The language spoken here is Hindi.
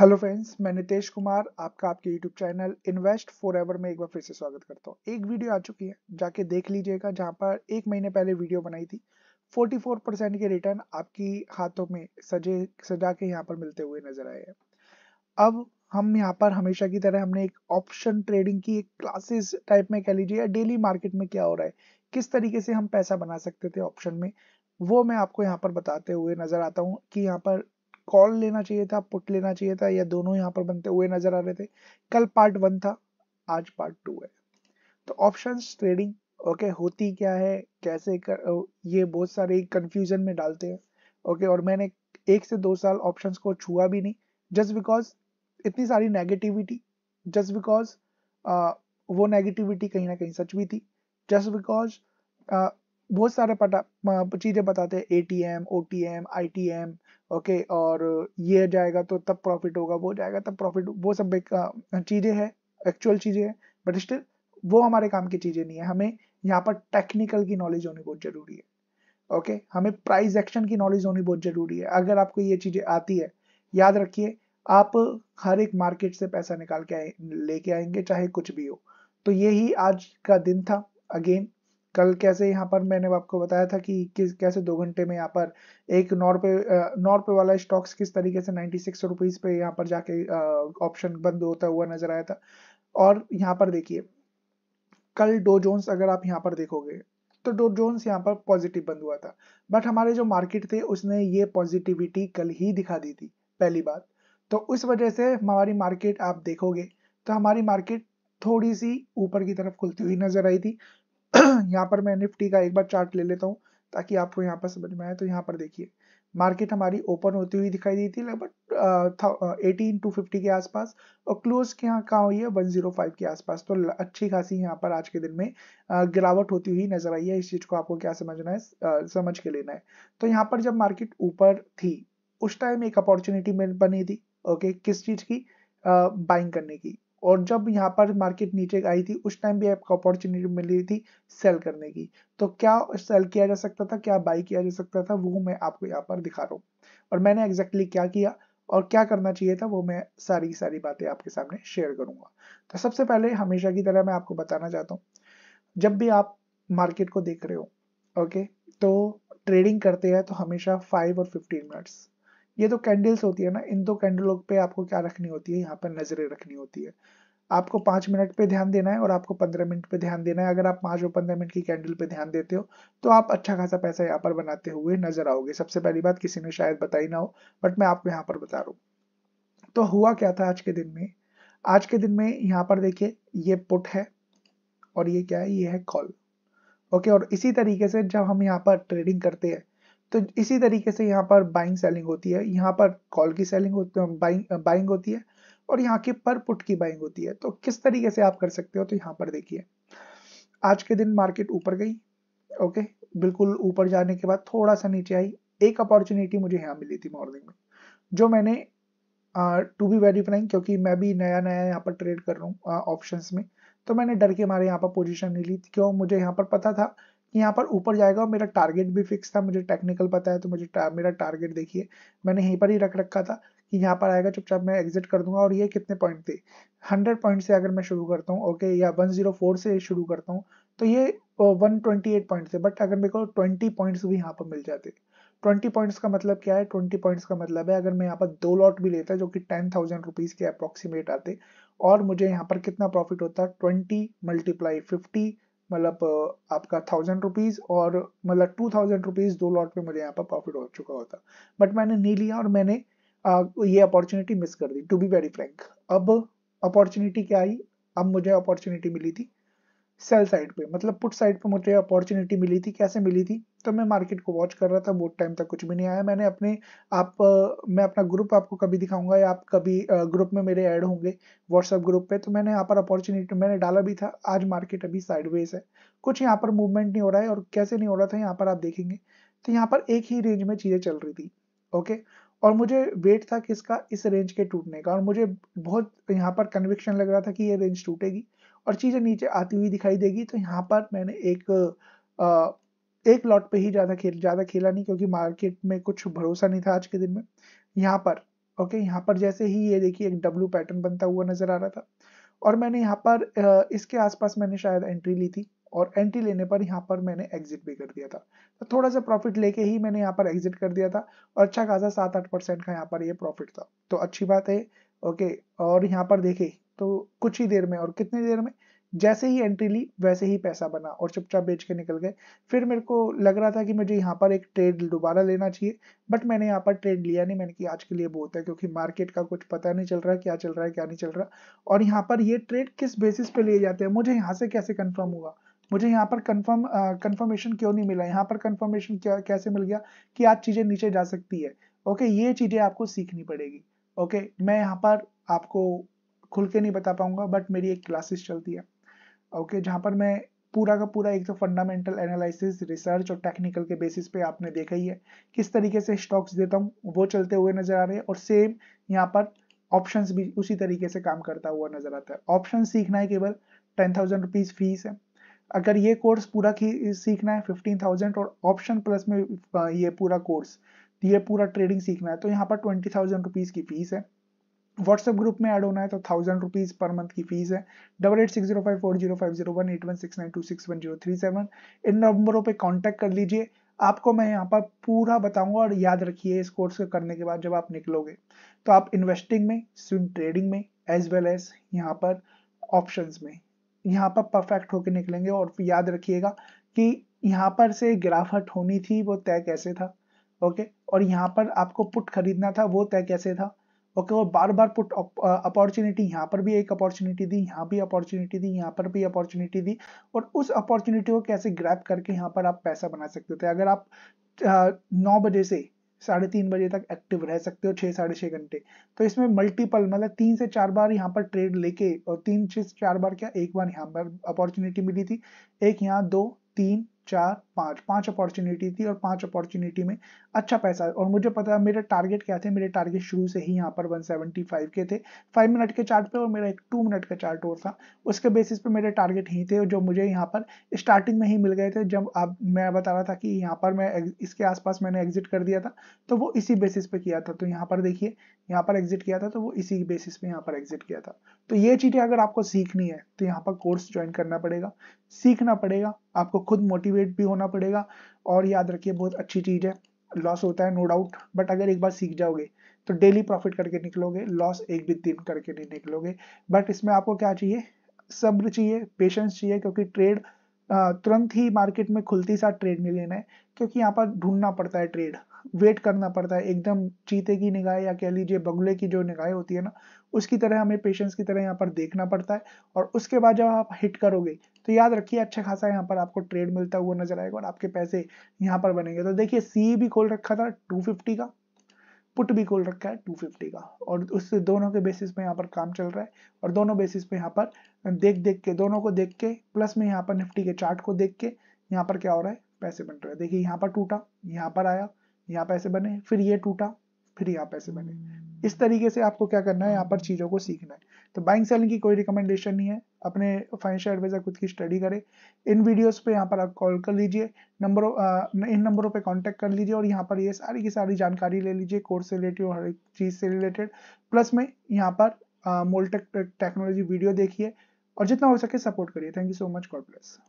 हेलो फ्रेंड्स मैं नितेश कुमार आपका आपके YouTube channel invest forever में एक बार फिर से स्वागत करता हूँ एक वीडियो आ चुकी है जाके देख लीजिएगा जहाँ पर एक महीने पहले वीडियो बनाई थी 44 परसेंट के रिटर्न आपकी हाथों में सजे सजा के यहाँ पर मिलते हुए नजर आए हैं अब हम यहाँ पर हमेशा की तरह हमने एक ऑप्शन ट्रेडिंग की एक क्लासेस टाइप में कह लीजिए या डेली मार्केट में क्या हो रहा है किस तरीके से हम पैसा बना सकते थे ऑप्शन में वो मैं आपको यहाँ पर बताते हुए नजर आता हूँ कि यहाँ पर कॉल लेना चाहिए था पुट लेना चाहिए था या दोनों यहाँ पर बनते हुए नजर आ रहे थे कल पार्ट वन था आज पार्ट टू है तो ऑप्शन ट्रेडिंग ओके होती क्या है कैसे कर, ये बहुत सारे कंफ्यूजन में डालते हैं ओके और मैंने एक से दो साल ऑप्शंस को छुआ भी नहीं जस्ट बिकॉज इतनी सारी नेगेटिविटी जस्ट बिकॉज वो नेगेटिविटी कहीं ना कहीं सच भी थी जस्ट बिकॉज बहुत सारे पता चीज़ें बताते हैं A T M O T M I T M okay और ये जाएगा तो तब प्रॉफिट होगा वो जाएगा तब प्रॉफिट वो सब चीज़ें हैं एक्चुअल चीज़ें हैं बट स्टिल वो हमारे काम की चीज़ें नहीं है हमें यहाँ पर टेक्निकल की नॉलेज होनी बहुत ज़रूरी है ओके हमें प्राइस एक्शन की नॉलेज होनी बहुत ज़रूरी है अगर आपको ये चीज़ें आती है याद रखिए आप हर एक मार्केट से पैसा निकाल के आए लेके आएंगे चाहे कुछ भी हो तो यही आज का दिन था अगेन कल कैसे यहाँ पर मैंने आपको बताया था कि किस कैसे दो घंटे में यहाँ पर एक नौ रुपये नौ रुपये वाला स्टॉक्स किस तरीके से नाइन्टी सिक्स रुपीज़ पे यहाँ पर जाके ऑप्शन बंद होता हुआ नजर आया था और यहाँ पर देखिए कल डो जोन्स अगर आप यहाँ पर देखोगे तो डो जोन्स यहाँ पर पॉजिटिव बंद हुआ था बट हमारे जो मार्केट थे उसने ये पॉजिटिविटी कल ही दिखा दी थी पहली बात तो उस वजह से हमारी मार्केट आप देखोगे तो हमारी मार्केट थोड़ी सी ऊपर की तरफ खुलती हुई नजर आई थी यहाँ पर मैं निफ्टी का एक बार चार्ट ले लेता हूँ ताकि आपको यहाँ पर समझ में आए तो यहाँ पर देखिए मार्केट हमारी ओपन होती हुई दिखाई दी थी लगभग एटीन टू फिफ्टी के आसपास और क्लोज के यहाँ कहाँ हुई है वन जीरो फाइव के आसपास तो अच्छी खासी यहाँ पर आज के दिन में गिरावट होती हुई नजर आई है इस चीज को आपको क्या समझना है समझ के लेना है तो यहाँ पर जब मार्केट ऊपर थी उस टाइम एक अपॉर्चुनिटी बनी थी ओके किस चीज की बाइंग करने की और जब यहाँ पर मार्केट नीचे आई थी उस टाइम भी आपको अपॉर्चुनिटी मिल रही थी सेल करने की तो क्या सेल किया जा सकता था क्या बाई किया जा सकता था वो मैं आपको यहाँ पर दिखा रहा हूँ और मैंने एग्जैक्टली exactly क्या किया और क्या करना चाहिए था वो मैं सारी सारी बातें आपके सामने शेयर करूंगा तो सबसे पहले हमेशा की तरह मैं आपको बताना चाहता हूँ जब भी आप मार्केट को देख रहे हो ओके तो ट्रेडिंग करते हैं तो हमेशा फाइव और फिफ्टीन मिनट्स ये दो तो कैंडल्स होती है ना इन दो कैंडलों पे आपको क्या रखनी होती है यहाँ पर नजरें रखनी होती है आपको पांच मिनट पे ध्यान देना है और आपको पंद्रह मिनट पे ध्यान देना है अगर आप पांच और पंद्रह मिनट की कैंडल पे ध्यान देते हो तो आप अच्छा खासा पैसा यहाँ पर बनाते हुए नजर आओगे सबसे पहली बात किसी ने शायद बताई ना हो बट मैं आपको यहाँ पर बता रहा हूँ तो हुआ क्या था आज के दिन में आज के दिन में यहाँ पर देखिए ये पुट है और ये क्या है ये है कॉल ओके और इसी तरीके से जब हम यहाँ पर ट्रेडिंग करते हैं तो इसी तरीके से यहाँ पर बाइंग सेलिंग होती है यहाँ पर कॉल की सेलिंग होती है बाइंग बाइंग uh, होती है और यहाँ की पर पुट की बाइंग होती है तो किस तरीके से आप कर सकते हो तो यहाँ पर देखिए आज के दिन मार्केट ऊपर गई ओके बिल्कुल ऊपर जाने के बाद थोड़ा सा नीचे आई एक अपॉर्चुनिटी मुझे यहाँ मिली थी मॉर्निंग में जो मैंने टू बी वेरी फ्राइंग क्योंकि मैं भी नया नया यहाँ पर ट्रेड कर रहा हूँ ऑप्शन में तो मैंने डर के मारे यहाँ पर पोजिशन नहीं ली क्यों मुझे यहाँ पर पता था यहाँ पर ऊपर जाएगा और मेरा टारगेट भी फिक्स था मुझे टेक्निकल पता है तो मुझे टा, मेरा टारगेट देखिए मैंने यहीं पर ही रख रखा था कि यहाँ पर आएगा चुपचाप मैं एग्जिट कर दूंगा और ये कितने पॉइंट थे हंड्रेड पॉइंट से अगर मैं शुरू करता हूँ ओके या फोर से शुरू करता हूँ तो ये एट पॉइंट थे बट अगर मेरे को ट्वेंटी पॉइंट्स भी यहाँ पर मिल जाते 20 पॉइंट्स का मतलब क्या है 20 पॉइंट्स का मतलब है अगर मैं यहाँ पर दो लॉट भी लेता जो कि टेन थाउजेंड रुपीज़ के अप्रॉक्सीमेट आते और मुझे यहाँ पर कितना प्रॉफिट होता ट्वेंटी मल्टीप्लाई फिफ्टी मतलब आपका थाउजेंड रुपीज और मतलब टू थाउजेंड रुपीज दो लॉट में मुझे यहाँ पर प्रॉफिट हो चुका होता बट मैंने नहीं लिया और मैंने ये अपॉर्चुनिटी मिस कर दी टू बी वेरी फ्रेंक अब अपॉर्चुनिटी क्या आई अब मुझे अपॉर्चुनिटी मिली थी सेल साइड पे मतलब पुट साइड पे मुझे अपॉर्चुनिटी मिली थी कैसे मिली थी तब तो मैं मार्केट को वॉच कर रहा था बहुत टाइम तक कुछ भी नहीं आया मैंने अपने आप मैं अपना ग्रुप आपको कभी दिखाऊंगा या आप कभी ग्रुप में मेरे ऐड होंगे व्हाट्सएप ग्रुप पे तो मैंने यहाँ पर अपॉर्चुनिटी मैंने डाला भी था आज मार्केट अभी साइडवेज है कुछ यहाँ पर मूवमेंट नहीं हो रहा है और कैसे नहीं हो रहा था यहाँ पर आप देखेंगे तो यहाँ पर एक ही रेंज में चीज़ें चल रही थी ओके और मुझे वेट था किसका इस रेंज के टूटने का और मुझे बहुत यहाँ पर कन्विक्शन लग रहा था कि ये रेंज टूटेगी और चीज़ें नीचे आती हुई दिखाई देगी तो यहाँ पर मैंने एक एक लॉट पे ही ज़्यादा खेल ज़्यादा खेला नहीं क्योंकि मार्केट में कुछ भरोसा नहीं था आज के दिन में यहाँ पर ओके यहाँ पर जैसे ही ये देखिए एक डब्लू पैटर्न बनता हुआ नज़र आ रहा था और मैंने यहाँ पर इसके आसपास मैंने शायद एंट्री ली थी और एंट्री लेने पर यहाँ पर मैंने एग्जिट भी कर दिया था तो थोड़ा सा प्रॉफिट लेके ही मैंने यहाँ पर एग्जिट कर दिया था और अच्छा खासा सात आठ परसेंट का यहाँ पर ये प्रॉफिट था तो अच्छी बात है ओके और यहाँ पर देखे तो कुछ ही देर में और कितनी देर में जैसे ही एंट्री ली वैसे ही पैसा बना और चुपचाप बेच के निकल गए फिर मेरे को लग रहा था कि मुझे यहाँ पर एक ट्रेड दोबारा लेना चाहिए बट मैंने यहाँ पर ट्रेड लिया नहीं मैंने कि आज के लिए बहुत है क्योंकि मार्केट का कुछ पता नहीं चल रहा क्या चल रहा है क्या नहीं चल रहा और यहाँ पर ये ट्रेड किस बेसिस पे लिए जाते हैं मुझे यहाँ से कैसे कन्फर्म हुआ मुझे यहाँ पर कंफर्म कन्फर्मेशन क्यों नहीं मिला यहाँ पर कंफर्मेशन क्या कैसे मिल गया कि आज चीज़ें नीचे जा सकती है ओके ये चीज़ें आपको सीखनी पड़ेगी ओके मैं यहाँ पर आपको खुल के नहीं बता पाऊंगा बट मेरी एक क्लासेस चलती है ओके जहाँ पर मैं पूरा का पूरा एक तो फंडामेंटल एनालिसिस रिसर्च और टेक्निकल के बेसिस पे आपने देखा ही है किस तरीके से स्टॉक्स देता हूँ वो चलते हुए नजर आ रहे हैं और सेम यहाँ पर ऑप्शन भी उसी तरीके से काम करता हुआ नजर आता है ऑप्शन सीखना है केवल टेन थाउजेंड रुपीज़ फीस है अगर ये कोर्स पूरा सीखना है फिफ्टीन थाउजेंड और ऑप्शन प्लस में ये पूरा कोर्स ये पूरा ट्रेडिंग सीखना है तो यहाँ पर ट्वेंटी थाउजेंड रुपीज़ की फीस है व्हाट्सएप ग्रुप में ऐड होना है तो थाउजेंड रुपीज़ पर मंथ की फीस है double eight six zero five four zero five zero one eight one six nine two six one zero three seven इन नंबरों पे कांटेक्ट कर लीजिए आपको मैं यहाँ पर पूरा बताऊंगा और याद रखिए इस कोर्स को करने के बाद जब आप निकलोगे तो आप इन्वेस्टिंग में स्विंग ट्रेडिंग में एज वेल एज यहाँ पर ऑप्शंस में यहाँ पर परफेक्ट होकर निकलेंगे और याद रखिएगा कि यहाँ पर से गिरावट होनी थी वो तय कैसे था ओके और यहाँ पर आपको पुट खरीदना था वो तय कैसे था ओके वो बार बार पुट अपॉर्चुनिटी यहाँ पर भी एक अपॉर्चुनिटी दी यहाँ भी अपॉर्चुनिटी दी यहाँ पर भी अपॉर्चुनिटी दी और उस अपॉर्चुनिटी को कैसे ग्रैप करके यहाँ पर आप पैसा बना सकते थे अगर आप uh, नौ बजे से साढ़े तीन बजे तक एक्टिव रह सकते हो छह साढ़े छह घंटे तो इसमें मल्टीपल मतलब तीन से चार बार यहाँ पर ट्रेड लेके और तीन से चार बार क्या एक बार यहाँ पर अपॉर्चुनिटी मिली थी एक यहाँ दो तीन चार पांच पांच अपॉर्चुनिटी थी और पांच अपॉर्चुनिटी में अच्छा पैसा और मुझे पता है मेरे टारगेट क्या थे मेरे टारगेट शुरू से ही यहाँ पर 175 के थे फाइव मिनट के चार्ट पे और मेरा एक टू मिनट का चार्ट और था उसके बेसिस पे मेरे टारगेट ही थे जो मुझे यहाँ पर स्टार्टिंग में ही मिल गए थे जब आप मैं बता रहा था कि यहाँ पर मैं इसके आसपास मैंने एग्जिट कर दिया था तो वो इसी बेसिस पे किया था तो यहाँ पर देखिए यहाँ पर एग्जिट किया था तो वो इसी बेसिस पे यहाँ पर एग्जिट किया था तो ये चीज़ें अगर आपको सीखनी है तो यहाँ पर कोर्स ज्वाइन करना पड़ेगा सीखना पड़ेगा आपको खुद मोटिवेट भी होना पड़ेगा और याद रखिए बहुत अच्छी चीज़ है लॉस होता है नो डाउट बट अगर एक बार सीख जाओगे तो डेली प्रॉफिट करके निकलोगे लॉस एक भी दिन करके नहीं निकलोगे बट इसमें आपको क्या चाहिए सब्र चाहिए पेशेंस चाहिए क्योंकि ट्रेड तुरंत ही मार्केट में खुलती सा ट्रेड नहीं लेना है क्योंकि यहाँ पर ढूंढना पड़ता है ट्रेड वेट करना पड़ता है एकदम चीते की निगाह या कह लीजिए बगुले की जो निगाह होती है ना उसकी तरह हमें पेशेंस की तरह यहाँ पर देखना पड़ता है और उसके बाद जब आप हिट करोगे तो याद रखिए अच्छा खासा यहाँ पर आपको ट्रेड मिलता हुआ नजर आएगा और आपके पैसे यहाँ पर बनेंगे तो देखिए सी भी खोल रखा था टू फिफ्टी का पुट भी खोल रखा है 250 का और उस दोनों के बेसिस पे यहाँ पर काम चल रहा है और दोनों बेसिस पे यहाँ पर देख देख के दोनों को देख के प्लस में यहाँ पर निफ्टी के चार्ट को देख के यहाँ पर क्या हो रहा है पैसे बन रहे हैं देखिए यहाँ पर टूटा यहाँ पर आया यहाँ पैसे बने फिर ये टूटा फिर यहाँ पैसे बने इस तरीके से आपको क्या करना है यहाँ पर चीज़ों को सीखना है तो बाइंग सेलिंग की कोई रिकमेंडेशन नहीं है अपने फाइनेंशियल एडवाइजर खुद की स्टडी करें इन वीडियोस पे यहाँ पर आप कॉल कर लीजिए नंबरों इन नंबरों पे कांटेक्ट कर लीजिए और यहाँ पर ये सारी की सारी जानकारी ले लीजिए कोर्स से रिलेटेड और हर एक चीज़ से रिलेटेड प्लस में यहाँ पर मोल्टेक टेक्नोलॉजी वीडियो देखिए और जितना हो सके सपोर्ट करिए thank you so much God bless